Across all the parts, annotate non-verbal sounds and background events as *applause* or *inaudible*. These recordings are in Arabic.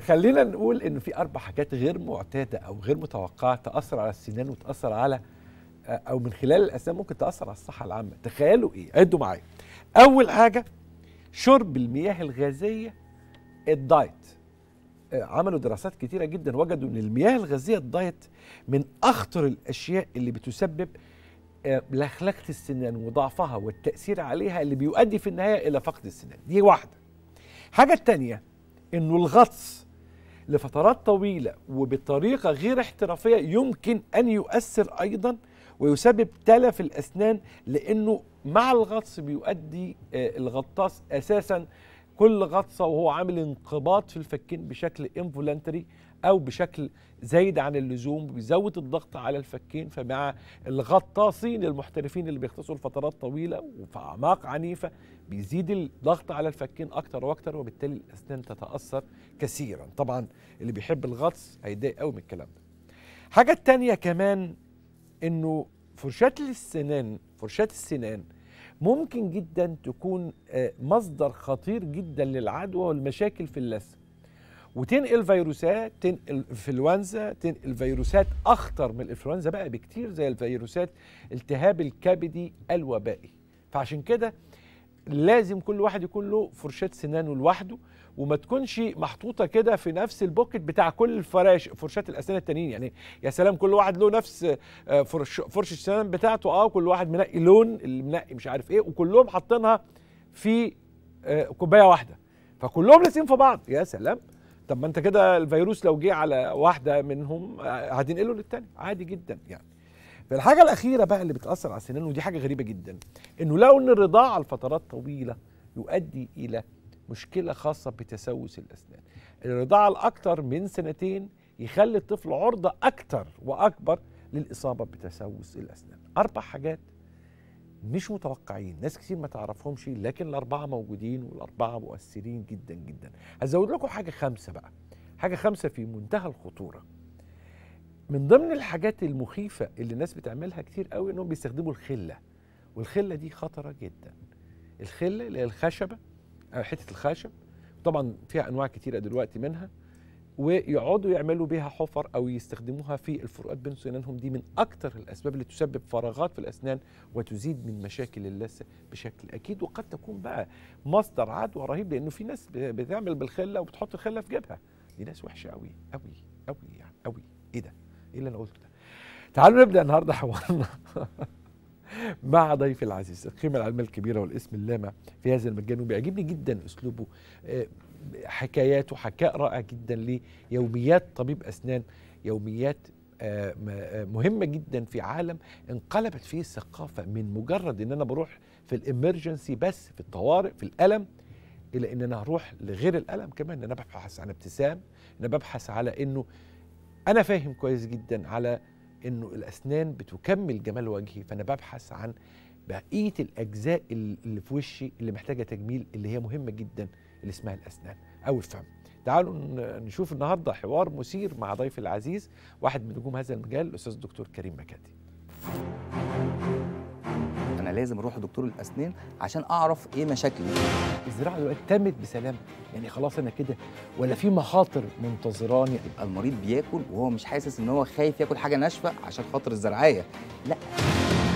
خلينا نقول ان في اربع حاجات غير معتاده او غير متوقعه تاثر على السنان وتاثر على آه، او من خلال الاسنان ممكن تاثر على الصحه العامه تخيلوا ايه عدوا معايا اول حاجه شرب المياه الغازيه الدايت آه، عملوا دراسات كتيره جدا وجدوا ان المياه الغازيه الدايت من اخطر الاشياء اللي بتسبب آه، لخلقه السنان وضعفها والتاثير عليها اللي بيؤدي في النهايه الى فقد السنان دي واحده الحاجه الثانيه انه الغطس لفترات طويله وبطريقه غير احترافيه يمكن ان يؤثر ايضا ويسبب تلف الاسنان لانه مع الغطس بيؤدي آه، الغطاس اساسا كل غطسه وهو عامل انقباض في الفكين بشكل انفولنتري او بشكل زايد عن اللزوم بيزود الضغط على الفكين فمع الغطاسين المحترفين اللي بيغطسوا لفترات طويله وفي اعماق عنيفه بيزيد الضغط على الفكين اكتر واكتر وبالتالي الاسنان تتاثر كثيرا طبعا اللي بيحب الغطس هيتضايق قوي من الكلام ده حاجه تانية كمان انه فرشاه السنان فرشاه السنان ممكن جدا تكون آه، مصدر خطير جدا للعدوى والمشاكل في اللثه وتنقل فيروسات تنقل انفلونزا تنقل فيروسات اخطر من الانفلونزا بقى بكتير زي الفيروسات التهاب الكبدي الوبائي فعشان كده لازم كل واحد يكون له فرشاه سنانه لوحده وما تكونش محطوطه كده في نفس البوكت بتاع كل الفراش فرشاه الاسنان التانيين يعني يا سلام كل واحد له نفس آه، فرش فرشه السنان بتاعته اه وكل واحد منقي لون اللي منقي مش عارف ايه وكلهم حاطينها في آه، كوبايه واحده فكلهم لاسقين في بعض يا سلام طب ما انت كده الفيروس لو جه على واحده منهم آه، هتنقله للتاني عادي جدا يعني الحاجه الاخيره بقى اللي بتاثر على السنان ودي حاجه غريبه جدا انه لو ان الرضاعه لفترات طويله يؤدي الى مشكله خاصه بتسوس الاسنان الرضاعه الاكثر من سنتين يخلي الطفل عرضه اكثر واكبر للاصابه بتسوس الاسنان اربع حاجات مش متوقعين ناس كتير ما تعرفهمش لكن الاربعه موجودين والاربعه مؤثرين جدا جدا هزود لكم حاجه خمسه بقى حاجه خمسه في منتهى الخطوره من ضمن الحاجات المخيفه اللي الناس بتعملها كتير قوي انهم بيستخدموا الخله والخله دي خطره جدا الخله اللي هي الخشبه او آه، حته الخشب طبعا فيها انواع كتيره دلوقتي منها ويقعدوا يعملوا بيها حفر او يستخدموها في الفروقات بين سنانهم دي من اكتر الاسباب اللي تسبب فراغات في الاسنان وتزيد من مشاكل اللثه بشكل اكيد وقد تكون بقى مصدر عدوى رهيب لانه في ناس بتعمل بالخله وبتحط الخله في جيبها دي ناس وحشه قوي قوي قوي يعني قوي ايه ده ايه اللي انا قلته ده تعالوا نبدا النهارده حوارنا *laughs* مع ضيفي العزيز القيمة العلمية الكبيرة والاسم اللامع في هذا المجال وبيعجبني جدا أسلوبه آه، حكاياته حكاء رائع جدا ليوميات طبيب أسنان يوميات آه، آه، مهمة جدا في عالم انقلبت فيه الثقافة من مجرد ان انا بروح في الامرجنسي بس في الطوارئ في الألم إلى ان انا هروح لغير الألم كمان ان انا ببحث عن ابتسام ان انا ببحث على انه انا فاهم كويس جدا على انه الاسنان بتكمل جمال وجهي فانا ببحث عن بقيه الاجزاء اللي في وشي اللي محتاجه تجميل اللي هي مهمه جدا اللي اسمها الاسنان او الفم تعالوا نشوف النهارده حوار مثير مع ضيف العزيز واحد من نجوم هذا المجال الاستاذ الدكتور كريم مكاتي لازم اروح لدكتور الاسنان عشان اعرف ايه مشاكلي الزراعه دلوقتي تمت بسلام يعني خلاص انا كده ولا في مخاطر منتظراني يبقى المريض بياكل وهو مش حاسس ان هو خايف ياكل حاجه ناشفه عشان خاطر الزرعيه لا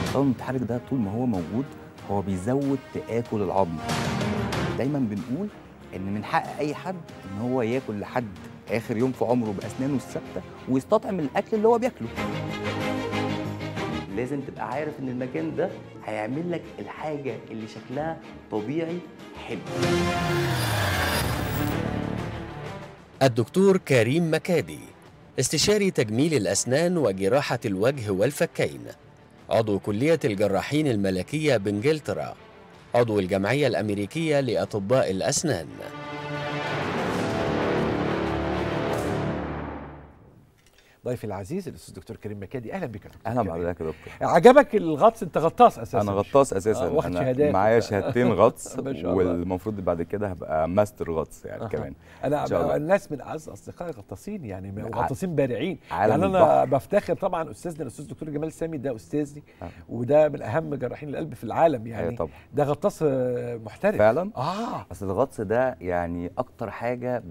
الطاقم المتحرك ده طول ما هو موجود هو بيزود تاكل العظم دايما بنقول ان من حق اي حد ان هو ياكل لحد اخر يوم في عمره باسنانه الثابته ويستطعم الاكل اللي هو بياكله لازم تبقى عارف ان المكان ده هيعمل لك الحاجه اللي شكلها طبيعي حلو الدكتور كريم مكادي استشاري تجميل الأسنان وجراحة الوجه والفكين عضو كلية الجراحين الملكية بإنجلترا عضو الجمعية الأمريكية لأطباء الأسنان ضيفي العزيز الاستاذ دكتور كريم مكادي اهلا بك يا دكتور اهلا بحضرتك يا دكتور عجبك الغطس انت غطاس اساسا انا غطاس اساسا آه انا معايا شهادتين غطس *laughs* والمفروض بعد كده هبقى ماستر غطس يعني آه. كمان انا الناس من اعز اصدقائي غطاسين يعني غطاسين بارعين يعني انا بفتخر طبعا استاذنا الاستاذ دكتور جمال سامي ده استاذي آه. وده من اهم جراحين القلب في العالم آه، يعني طبعا. ده غطاس آه، محترف فعلا اه اصل الغطس ده يعني اكتر حاجه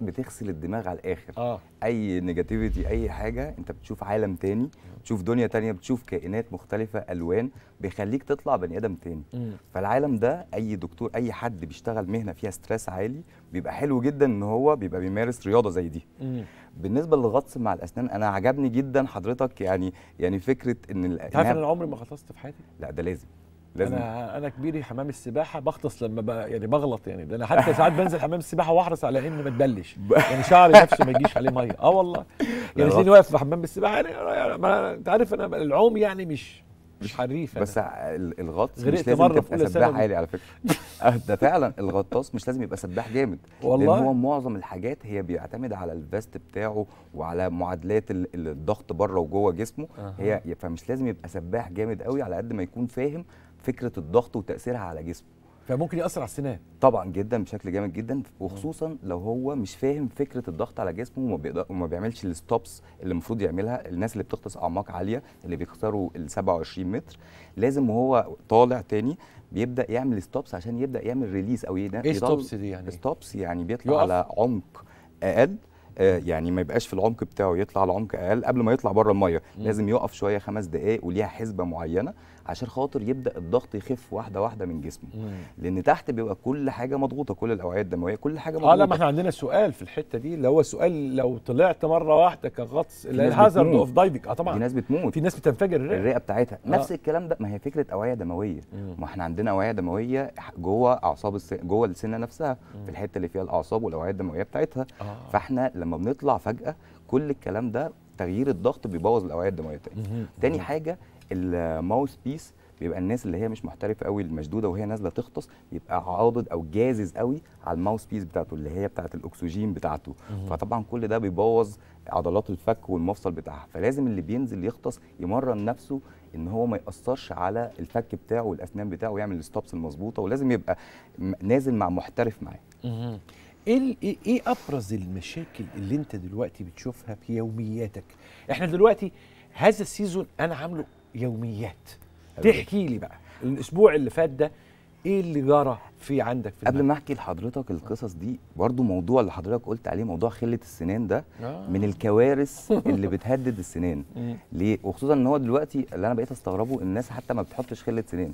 بتغسل الدماغ على الاخر اه اي نيجاتيفيتي اي حاجه حاجه انت بتشوف عالم تاني بتشوف دنيا تانية بتشوف كائنات مختلفه الوان بيخليك تطلع بني ادم تاني فالعالم ده اي دكتور اي حد بيشتغل مهنه فيها ستريس عالي بيبقى حلو جدا ان هو بيبقى بيمارس رياضه زي دي بالنسبه للغطس مع الاسنان انا عجبني جدا حضرتك يعني يعني فكره ان تعرف ان انا عمري ما غطست في حياتي لا ده لازم لازم انا انا كبيري حمام السباحه بغطس لما بقى يعني بغلط يعني ده انا حتى ساعات *laughs* بنزل حمام السباحه واحرص على اني ما اتبلش يعني شعري نفسه ما يجيش عليه ميه اه والله *laughs* يعني تلاقيني واقف في حمام السباحه يعني, يعني انت عارف انا العوم يعني مش مش حريف بس الغطس مش لازم تبقى سباح عالي على فكره *laughs* آه، ده فعلا الغطاس مش لازم يبقى سباح جامد والله لان هو معظم الحاجات هي بيعتمد على الفيست بتاعه وعلى معادلات الضغط بره وجوه جسمه أه. هي فمش لازم يبقى سباح جامد قوي على قد ما يكون فاهم فكره الضغط وتاثيرها على جسمه فممكن ياثر على السنان طبعا جدا بشكل جامد جدا وخصوصا لو هو مش فاهم فكره الضغط على جسمه وما, وما بيعملش الستوبس اللي المفروض يعملها الناس اللي بتغطس اعماق عاليه اللي بيختاروا ال 27 متر لازم وهو طالع تاني بيبدا يعمل ستوبس عشان يبدا يعمل ريليس او ايه ستوبس دي يعني ستوبس يعني بيطلع يقف. على عمق اقل آه يعني ما يبقاش في العمق بتاعه يطلع على عمق اقل قبل ما يطلع بره الميه لازم يقف شويه خمس دقائق وليها حسبه معينه عشان خاطر يبدا الضغط يخف واحده واحده من جسمه مم. لان تحت بيبقى كل حاجه مضغوطه كل الاوعيه الدمويه كل حاجه مضغوطه اه لا ما احنا عندنا سؤال في الحته دي اللي هو سؤال لو طلعت مره واحده كغطس الهازارد اوف دايفنج اه طبعا في ناس بتموت في ناس بتنفجر الرئه الرئه بتاعتها آه. نفس الكلام ده ما هي فكره اوعيه دمويه مم. ما احنا عندنا اوعيه دمويه جوه اعصاب الس... جوه السنه نفسها مم. في الحته اللي فيها الاعصاب والاوعيه الدمويه بتاعتها آه. فاحنا لما بنطلع فجاه كل الكلام ده تغيير الضغط بيبوظ الاوعيه الدمويه تاني تاني حاجه الماوس بيس بيبقى الناس اللي هي مش محترفه قوي المشدوده وهي نازله تغطس يبقى عاضد او جازز قوي على الماوس بيس بتاعته اللي هي بتاعه الاكسجين بتاعته مم. فطبعا كل ده بيبوظ عضلات الفك والمفصل بتاعها فلازم اللي بينزل يغطس يمرن نفسه ان هو ما ياثرش على الفك بتاعه والاسنان بتاعه ويعمل الستوبس المظبوطه ولازم يبقى نازل مع محترف معاه إيه, ايه ايه ابرز المشاكل اللي انت دلوقتي بتشوفها في يومياتك احنا دلوقتي هذا السيزون انا عامله يوميات تحكي لي بقى الاسبوع اللي فات ده ايه اللي جرى في عندك في قبل ما احكي لحضرتك القصص دي برضو موضوع اللي حضرتك قلت عليه موضوع خله السنان ده آه. من الكوارث اللي بتهدد السنان *laughs* ليه وخصوصا ان هو دلوقتي اللي انا بقيت استغربه الناس حتى ما بتحطش خله سنان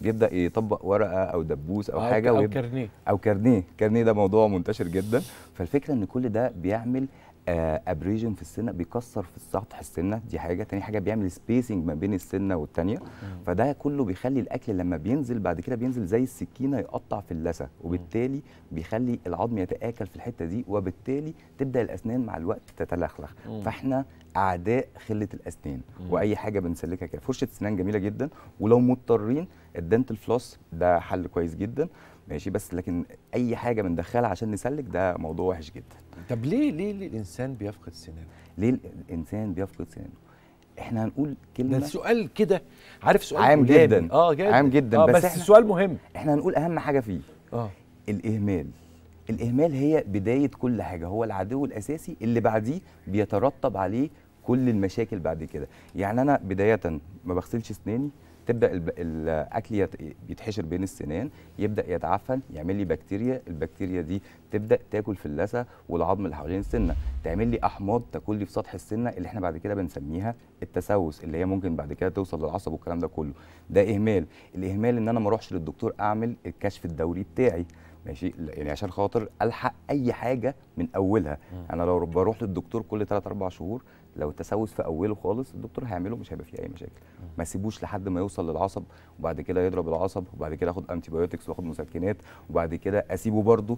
بيبدا يطبق ورقه او دبوس او, أو آه، حاجه او كارنيه او كارنيه كارنيه ده موضوع منتشر جدا فالفكره ان كل ده بيعمل ابريجن آه، في السنه بيكسر في سطح السنه دي حاجه تاني حاجه بيعمل سبيسنج ما بين السنه والتانيه فده كله بيخلي الاكل لما بينزل بعد كده بينزل زي السكينه يقطع في اللثه وبالتالي بيخلي العظم يتاكل في الحته دي وبالتالي تبدا الاسنان مع الوقت تتلخلخ فاحنا اعداء خله الاسنان واي حاجه بنسلكها كده فرشه اسنان جميله جدا ولو مضطرين الدنتل فلوس ده حل كويس جدا ماشي بس لكن اي حاجه بندخلها عشان نسلك ده موضوع وحش جدا طب ليه ليه, الانسان بيفقد سنانه ليه الانسان بيفقد سنانه احنا هنقول كلمه ده سؤال كده عارف سؤال عام جدا اه جدا عام جدا آه بس, بس سؤال مهم احنا هنقول اهم حاجه فيه اه الاهمال الاهمال هي بدايه كل حاجه هو العدو الاساسي اللي بعديه بيترتب عليه كل المشاكل بعد كده يعني انا بدايه ما بغسلش اسناني تبدا الاكل يتحشر بين السنان يبدا يتعفن يعمل لي بكتيريا البكتيريا دي تبدا تاكل في اللثه والعظم اللي حوالين السنه تعمل لي احماض تاكل لي في سطح السنه اللي احنا بعد كده بنسميها التسوس اللي هي ممكن بعد كده توصل للعصب والكلام ده كله ده اهمال الاهمال ان انا ما اروحش للدكتور اعمل الكشف الدوري بتاعي ماشي يعني عشان خاطر الحق اي حاجه من اولها انا لو بروح للدكتور كل 3 4 شهور لو التسوس في اوله خالص الدكتور هيعمله مش هيبقى فيه اي مشاكل ما سيبوش لحد ما يوصل للعصب وبعد كده يضرب العصب وبعد كده اخد انتي بايوتكس واخد مسكنات وبعد كده اسيبه برده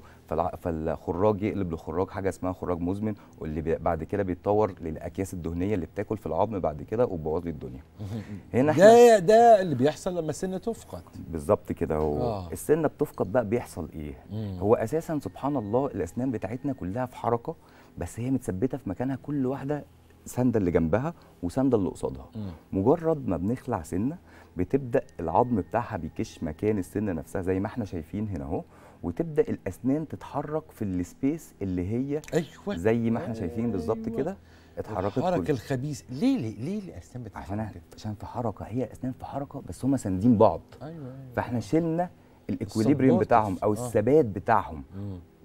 فالخراج يقلب لخراج حاجه اسمها خراج مزمن واللي بعد كده بيتطور للاكياس الدهنيه اللي بتاكل في العظم بعد كده وبوظ لي الدنيا *laughs* هنا ده ده اللي بيحصل لما السن تفقد بالظبط كده هو آه. السنه بتفقد بقى بيحصل ايه عليها مم. هو اساسا سبحان الله الاسنان بتاعتنا كلها في حركه بس هي متثبته في مكانها كل واحده سنده اللي جنبها وسنده اللي قصادها مجرد ما بنخلع سنه بتبدا العظم بتاعها بيكش مكان السنه نفسها زي ما احنا شايفين هنا اهو وتبدا الاسنان تتحرك في السبيس اللي هي أيوة. زي ما احنا شايفين أيوة. بالظبط كده أيوة. اتحركت الحركه الخبيث ليه ليه ليه الاسنان بتتحرك عشان عشان في حركه هي اسنان في حركه بس هم ساندين بعض أيوة, ايوه فاحنا شلنا الاكوليبريم بتاعهم او آه. الثبات بتاعهم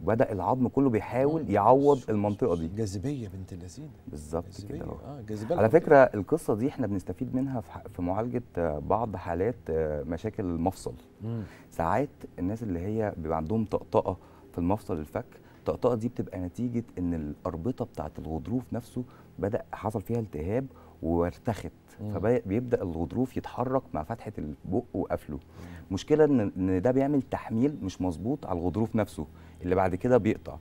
بدا العظم كله بيحاول يعوض المنطقه دي جاذبيه بنت اللذين بالظبط كده اه جاذبيه على فكره القصه دي احنا بنستفيد منها في, في معالجه آه، بعض حالات آه، مشاكل المفصل مم. ساعات الناس اللي هي بيبقى عندهم طقطقه في المفصل الفك الطقطقه دي بتبقى نتيجه ان الاربطه بتاعه الغضروف نفسه بدا حصل فيها التهاب وارتخت فبيبدا الغضروف يتحرك مع فتحه البق وقفله مشكله ان ده بيعمل تحميل مش مظبوط على الغضروف نفسه اللي بعد كده بيقطع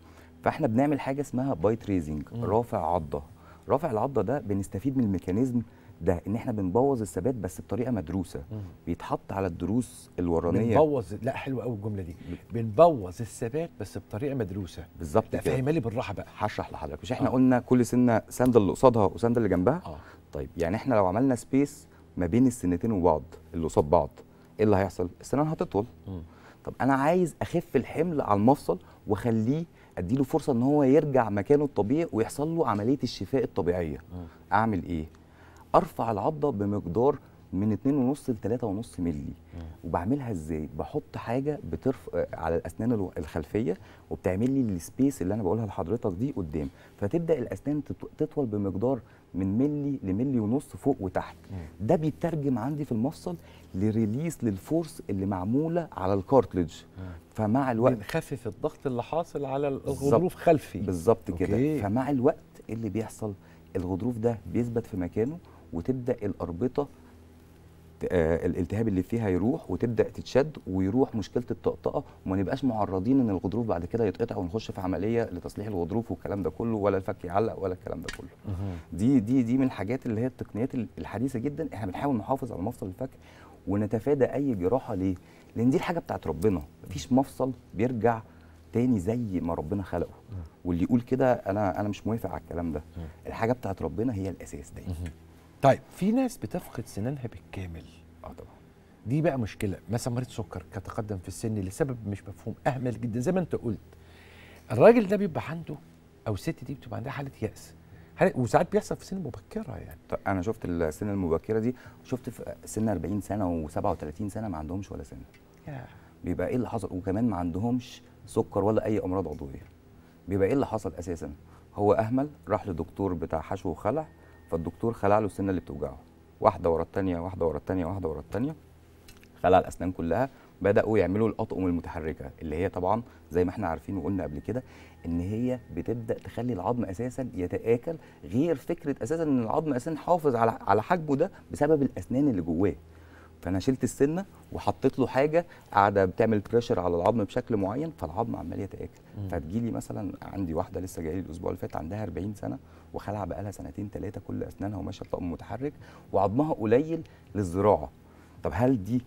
فاحنا بنعمل حاجه اسمها بايت ريزنج رافع عضه رافع العضه ده بنستفيد من الميكانيزم ده ان احنا بنبوظ الثبات بس بطريقه مدروسه مم. بيتحط على الدروس الورانيه بنبوظ لا حلوه قوي الجمله دي بنبوظ الثبات بس بطريقه مدروسه بالظبط كده فهمها لي بالراحه بقى هشرح لحضرتك مش احنا آه. قلنا كل سنه سنده اللي قصادها وسنده اللي جنبها آه. طيب يعني احنا لو عملنا سبيس ما بين السنتين وبعض اللي قصاد بعض ايه اللي هيحصل؟ السنان هتطول طب انا عايز اخف الحمل على المفصل واخليه اديله فرصه ان هو يرجع مكانه الطبيعي ويحصل له عمليه الشفاء الطبيعيه م. اعمل ايه؟ ارفع العضه بمقدار من 2.5 ل 3.5 مللي وبعملها ازاي بحط حاجه بترف آه، على الاسنان الخلفيه وبتعمل لي السبيس اللي انا بقولها لحضرتك دي قدام فتبدا الاسنان تطول بمقدار من مللي لملي ونص فوق وتحت ده بيترجم عندي في المفصل لريليس للفورس اللي معموله على الكارتلج فمع الوقت بنخفف الضغط اللي حاصل على الغضروف خلفي بالظبط كده فمع الوقت اللي بيحصل الغضروف ده بيثبت في مكانه وتبدا الاربطه آه، الالتهاب اللي فيها يروح وتبدا تتشد ويروح مشكله الطقطقه وما نبقاش معرضين ان الغضروف بعد كده يتقطع ونخش في عمليه لتصليح الغضروف والكلام ده كله ولا الفك يعلق ولا الكلام ده كله دي دي دي من الحاجات اللي هي التقنيات الحديثه جدا احنا بنحاول نحافظ على مفصل الفك ونتفادى اي جراحه ليه لان دي الحاجه بتاعت ربنا مفيش مفصل بيرجع تاني زي ما ربنا خلقه واللي يقول كده انا انا مش موافق على الكلام ده الحاجه بتاعت ربنا هي الاساس دايما طيب في ناس بتفقد سنانها بالكامل اه طبعا دي بقى مشكله مثلا مريض سكر كتقدم في السن لسبب مش مفهوم اهمل جدا زي ما انت قلت الراجل ده بيبقى عنده او الست دي بتبقى عندها حاله ياس وساعات بيحصل في سن مبكره يعني طيب انا شفت السن المبكره دي شفت في سن 40 سنه و37 سنه ما عندهمش ولا سن بيبقى ايه اللي حصل وكمان ما عندهمش سكر ولا اي امراض عضويه بيبقى ايه اللي حصل اساسا هو اهمل راح لدكتور بتاع حشو وخلع فالدكتور خلع له السنه اللي بتوجعه واحده ورا الثانيه واحده ورا الثانيه واحده ورا الثانيه خلع الاسنان كلها بداوا يعملوا الاطقم المتحركه اللي هي طبعا زي ما احنا عارفين وقلنا قبل كده ان هي بتبدا تخلي العظم اساسا يتاكل غير فكره اساسا ان العظم اساسا حافظ على على حجمه ده بسبب الاسنان اللي جواه فانا شلت السنه وحطيت له حاجه قاعده بتعمل بريشر على العظم بشكل معين فالعظم عمال يتاكل فتجيلي مثلا عندي واحده لسه جايه لي الاسبوع اللي فات عندها 40 سنه وخلع لها سنتين ثلاثه كل اسنانها وماشيه بطقم متحرك وعظمها قليل للزراعه طب هل دي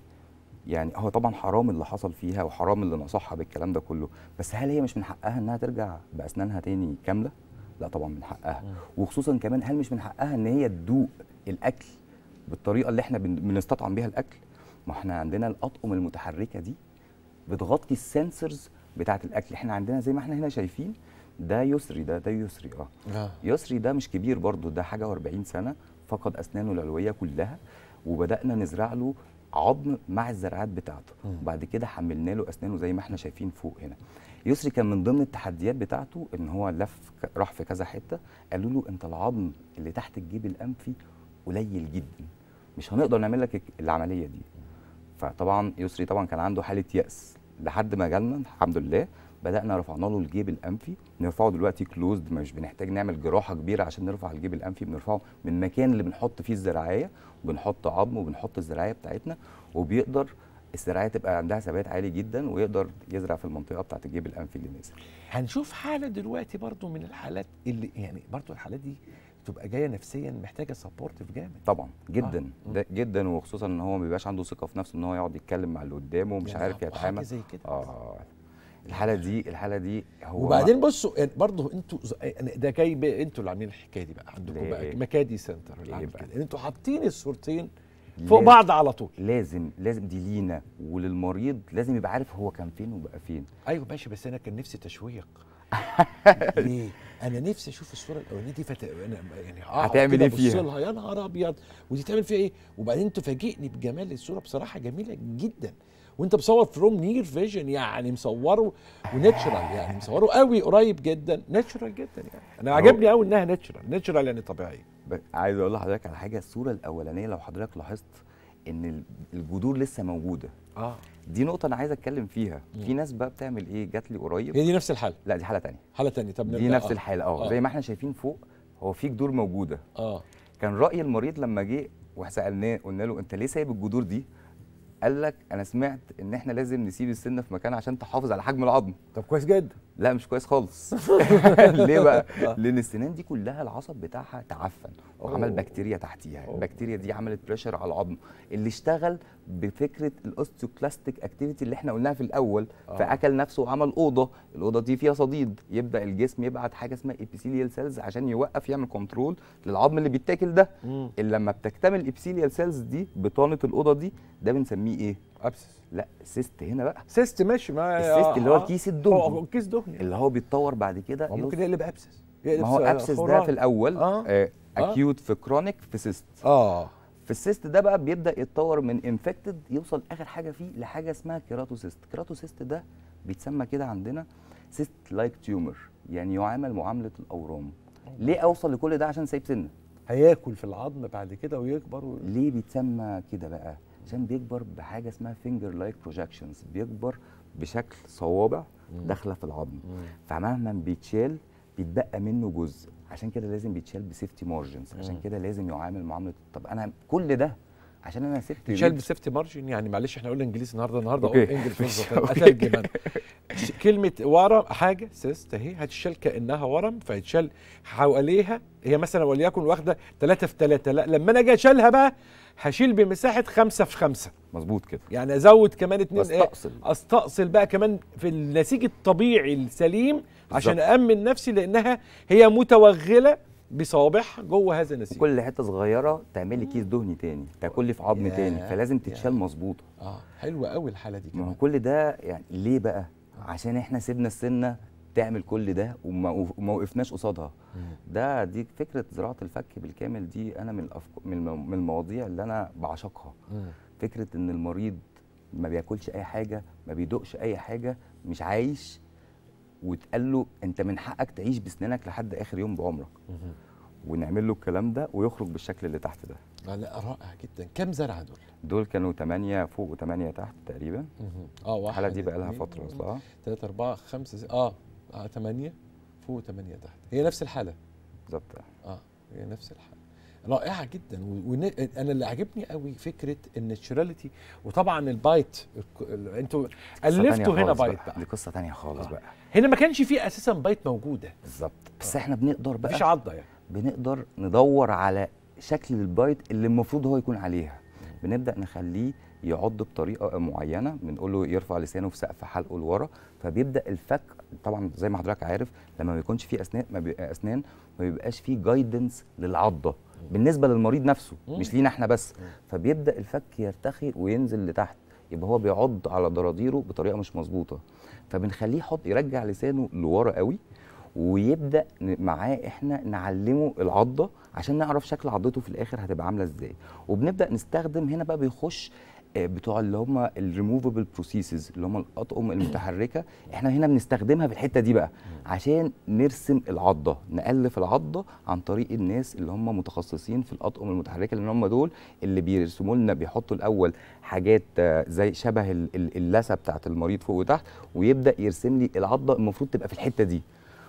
يعني هو طبعا حرام اللي حصل فيها وحرام اللي نصحها بالكلام ده كله بس هل هي مش من حقها انها ترجع باسنانها تاني كامله لا طبعا من حقها وخصوصا كمان هل مش من حقها ان هي تدوق الاكل بالطريقه اللي احنا بنستطعم بيها الاكل ما احنا عندنا الاطقم المتحركه دي بتغطي السنسورز بتاعه الاكل احنا عندنا زي ما احنا هنا شايفين ده يسري ده ده يسري اه, آه. يسري ده مش كبير برضه ده حاجه و40 سنه فقد اسنانه العلويه كلها وبدانا نزرع له عظم مع الزرعات بتاعته وبعد كده حملنا له اسنانه زي ما احنا شايفين فوق هنا يسري كان من ضمن التحديات بتاعته ان هو لف راح في كذا حته قالوا له انت العظم اللي تحت الجيب الانفي قليل جدا مش هنقدر نعمل لك العمليه دي فطبعا يسري طبعا كان عنده حاله ياس لحد ما جالنا الحمد لله بدانا رفعنا له الجيب الانفي نرفعه دلوقتي كلوزد مش بنحتاج نعمل جراحه كبيره عشان نرفع الجيب الانفي بنرفعه من المكان اللي بنحط فيه الزراعيه وبنحط عظم وبنحط الزراعيه بتاعتنا وبيقدر الزراعيه تبقى عندها ثبات عالي جدا ويقدر يزرع في المنطقه بتاعت الجيب الانفي اللي نازل هنشوف حاله دلوقتي برضو من الحالات اللي يعني برضو الحالات دي تبقى جايه نفسيا محتاجه سبورتيف جامد طبعا جدا آه،, آه. ده جدا وخصوصا ان هو ما بيبقاش عنده ثقه في نفسه ان هو يقعد يتكلم مع اللي قدامه مش عارف يتعامل زي كده اه الحاله دي الحاله دي هو وبعدين بصوا برضه انتوا إيه، ده جاي انتوا اللي عاملين الحكايه دي بقى عندكم بقى مكادي سنتر اللي عامل كده انتوا حاطين الصورتين فوق بعض على طول لازم لازم دي لينا وللمريض لازم يبقى عارف هو كان فين وبقى فين ايوه ماشي بس انا كان نفسي تشويق ليه؟ يعني انا نفسي اشوف الصوره الاولانيه دي فت... انا يعني آه، هتعمل ايه فيها؟ لها يا نهار ابيض ودي تعمل فيها ايه؟ وبعدين تفاجئني بجمال الصوره بصراحه جميله جدا وانت مصور فروم نير فيجن يعني مصوره وناتشرال يعني مصوره قوي قريب جدا ناتشرال جدا يعني انا عجبني قوي انها ناتشرال ناتشرال يعني طبيعيه عايز اقول لحضرتك على حاجه الصوره الاولانيه لو حضرتك لاحظت ان الجذور لسه موجوده اه دي نقطه انا عايز اتكلم فيها مم. في ناس بقى بتعمل ايه جات لي قريب هي دي نفس الحاله لا دي حاله تانية حاله تانية طب دي نفس آه. الحاله اه زي ما احنا شايفين فوق هو في جذور موجوده اه كان راي المريض لما جه وسالناه قلنا له انت ليه سايب الجذور دي قال لك انا سمعت ان احنا لازم نسيب السنه في مكان عشان تحافظ على حجم العظم طب كويس جدا لا مش كويس خالص *laughs* ليه بقى؟ لان السنان دي كلها العصب بتاعها تعفن وعمل بكتيريا تحتيها، البكتيريا دي عملت بريشر على العظم اللي اشتغل بفكره الاوستيوكلاستيك اكتيفيتي اللي احنا قلناها في الاول أوه. فاكل نفسه وعمل اوضه، الاوضه دي فيها صديد، يبدا الجسم يبعت حاجه اسمها ايبيثيليال سيلز عشان يوقف يعمل كنترول للعظم اللي بيتاكل ده، اللي لما بتكتمل الابيثيليال سيلز دي بطانه الاوضه دي ده بنسميه ايه؟ ابسس لا سيست هنا بقى سيست ماشي ما السيست اللي هو الكيس آه، الدهني هو الكيس آه، آه، الدهني اللي هو بيتطور بعد كده ممكن يقلب ابسس ما هو ابسس ده في الاول آه. آه. اكيوت في كرونيك في سيست اه في السيست ده بقى بيبدا يتطور من انفكتد يوصل اخر حاجه فيه لحاجه اسمها كيراتوسيست كيراتوسيست ده بيتسمى كده عندنا سيست لايك تيومر يعني يعامل معامله الاورام ليه اوصل لكل ده عشان سايب سنه هياكل في العظم بعد كده ويكبر و... ليه بيتسمى كده بقى الانسان بيكبر بحاجه اسمها فينجر لايك بروجكشنز بيكبر بشكل صوابع داخله في العظم فمهما بيتشال بيتبقى منه جزء عشان كده لازم بيتشال بسيفتي مارجنز عشان كده لازم يعامل معامله طب انا كل ده عشان انا سيفتي بيتشال بسيفتي مارجن يعني معلش احنا قلنا انجليزي النهارده النهارده اوكي انجليزي كلمه ورم حاجه سيست اهي هتشال كانها ورم فهتشال حواليها هي مثلا وليكن واخده 3 في 3 لا لما انا اجي اشالها بقى هشيل بمساحه 5 في 5 مظبوط كده يعني ازود كمان اتنين إيه؟ استأصل إيه؟ استأصل بقى كمان في النسيج الطبيعي السليم بالزبط. عشان أأمن نفسي لأنها هي متوغلة بصوابعها جوه هذا النسيج كل حته صغيره تعمل لي كيس دهني تاني تاكل في عظم تاني فلازم تتشال مظبوطه اه حلوه قوي الحاله دي كمان ما هو كل ده يعني ليه بقى عشان احنا سيبنا السنه تعمل كل ده وما وقفناش قصادها ده دي فكره زراعه الفك بالكامل دي انا من الأفك... من المواضيع اللي انا بعشقها فكره ان المريض ما بياكلش اي حاجه ما بيدوقش اي حاجه مش عايش وتقال له انت من حقك تعيش بسنانك لحد اخر يوم بعمرك ونعمل له الكلام ده ويخرج بالشكل اللي تحت ده لا يعني رائع جدا كم زرعه دول دول كانوا 8 فوق و8 تحت تقريبا اه واحد الحاله دي بقى لها فتره صح 3 4 5 اه اه 8 فوق 8 تحت هي نفس الحاله بالظبط اه هي نفس الحاله رائعه جدا وانا اللي عجبني قوي فكره الناتشراليتي وطبعا البايت انتوا الفتوا هنا بايت بقى. دي قصه ثانيه خالص آه. بقى هنا ما كانش فيه اساسا بايت موجوده بالظبط بس آه. احنا بنقدر بقى مفيش عضه يعني بنقدر ندور على شكل البايت اللي المفروض هو يكون عليها بنبدا نخليه يعض بطريقه معينه بنقول له يرفع لسانه في سقف حلقه لورا فبيبدا الفك طبعا زي ما حضرتك عارف لما ما بيكونش في اسنان ما بيبقى اسنان ما بيبقاش في جايدنس للعضه بالنسبه للمريض نفسه مش لينا احنا بس فبيبدا الفك يرتخي وينزل لتحت يبقى هو بيعض على ضراديره بطريقه مش مظبوطه فبنخليه يحط يرجع لسانه لورا قوي ويبدا معاه احنا نعلمه العضه عشان نعرف شكل عضته في الاخر هتبقى عامله ازاي وبنبدا نستخدم هنا بقى بيخش آه، بتوع اللي هم الريموفبل بروسيسز اللي هم الاطقم المتحركه احنا هنا بنستخدمها في الحته دي بقى عشان نرسم العضه نالف العضه عن طريق الناس اللي هم متخصصين في الاطقم المتحركه لان هم دول اللي بيرسموا لنا بيحطوا الاول حاجات آه، زي شبه اللثه بتاعه المريض فوق وتحت ويبدا يرسم لي العضه المفروض تبقى في الحته دي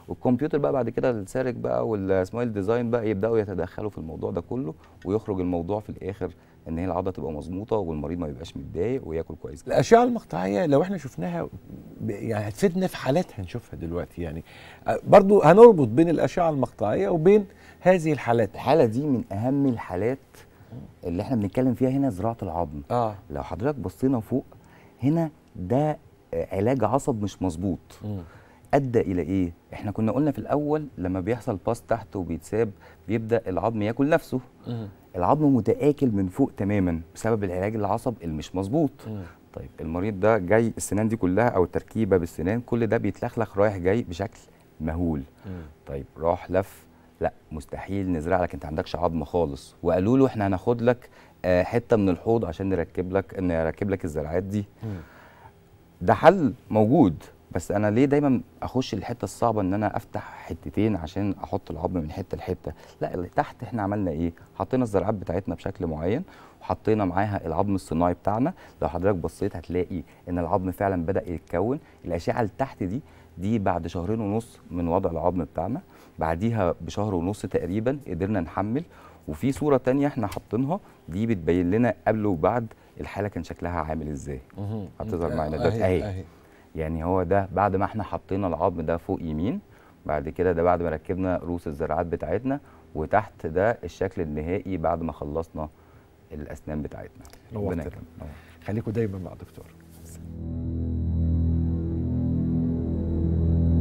والكمبيوتر بقى بعد كده السارك بقى والسمايل ديزاين بقى يبداوا يتدخلوا في الموضوع ده كله ويخرج الموضوع في الاخر ان هي العضله تبقى مظبوطه والمريض ما يبقاش متضايق وياكل كويس الاشعه المقطعيه لو احنا شفناها يعني هتفيدنا في حالات هنشوفها دلوقتي يعني برضو هنربط بين الاشعه المقطعيه وبين هذه الحالات الحاله دي من اهم الحالات اللي احنا بنتكلم فيها هنا زراعه العظم آه. لو حضرتك بصينا فوق هنا ده علاج عصب مش مظبوط ادى الى ايه احنا كنا قلنا في الاول لما بيحصل باس تحت وبيتساب بيبدا العظم ياكل نفسه العظم متاكل من فوق تماما بسبب العلاج العصب المش مظبوط طيب المريض ده جاي السنان دي كلها او التركيبه بالسنان كل ده بيتلخلخ رايح جاي بشكل مهول طيب راح لف لا مستحيل نزرع لك انت عندكش عظم خالص وقالوا له احنا هناخد لك آه، حته من الحوض عشان نركب لك نركب لك الزرعات دي ده حل موجود بس انا ليه دايما اخش الحته الصعبه ان انا افتح حتتين عشان احط العظم من حته لحته لا اللي تحت احنا عملنا ايه حطينا الزرعات بتاعتنا بشكل معين وحطينا معاها العظم الصناعي بتاعنا لو حضرتك بصيت هتلاقي ان العظم فعلا بدا يتكون الاشعه اللي تحت دي دي بعد شهرين ونص من وضع العظم بتاعنا بعديها بشهر ونص تقريبا قدرنا نحمل وفي صوره تانية احنا حاطينها دي بتبين لنا قبل وبعد الحاله كان شكلها عامل ازاي هتظهر معانا آه، دلوقتي اهي يعني هو ده بعد ما احنا حطينا العظم ده فوق يمين بعد كده ده بعد ما ركبنا رؤوس الزراعات بتاعتنا وتحت ده الشكل النهائي بعد ما خلصنا الاسنان بتاعتنا ربنا يكرمك خليكم دايما مع دكتور